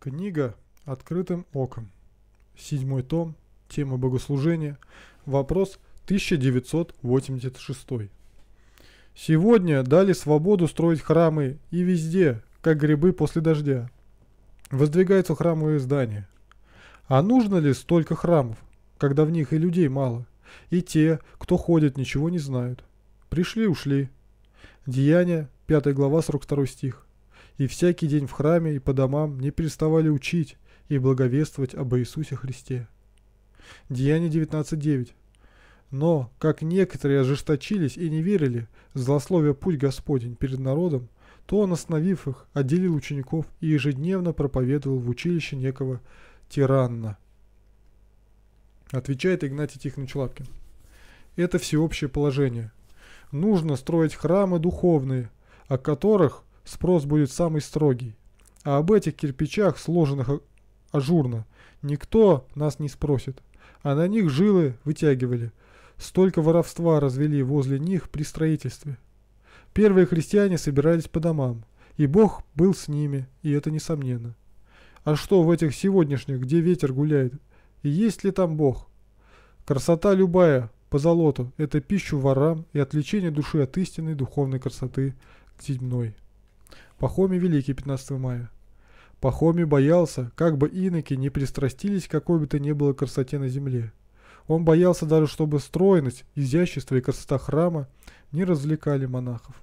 Книга «Открытым оком». Седьмой том. Тема богослужения. Вопрос 1986. Сегодня дали свободу строить храмы и везде, как грибы после дождя. Воздвигаются храмовые здания. А нужно ли столько храмов, когда в них и людей мало, и те, кто ходит, ничего не знают? Пришли-ушли. Деяния, 5 глава, 42 стих и всякий день в храме и по домам не переставали учить и благовествовать об Иисусе Христе. Деяние 19.9. Но, как некоторые ожесточились и не верили, злословия путь Господень перед народом, то он, остановив их, отделил учеников и ежедневно проповедовал в училище некого тиранна. Отвечает Игнатий Тихонович Лапкин. Это всеобщее положение. Нужно строить храмы духовные, о которых спрос будет самый строгий. А об этих кирпичах, сложенных а, ажурно, никто нас не спросит. А на них жилы вытягивали. Столько воровства развели возле них при строительстве. Первые христиане собирались по домам, и Бог был с ними, и это несомненно. А что в этих сегодняшних, где ветер гуляет? И есть ли там Бог? Красота любая, по золоту, это пищу ворам и отвлечение души от истинной духовной красоты к земной. Пахоми Великий 15 мая. Пахоми боялся, как бы иноки не пристрастились к какой бы то ни было красоте на земле. Он боялся даже, чтобы стройность, изящество и красота храма не развлекали монахов.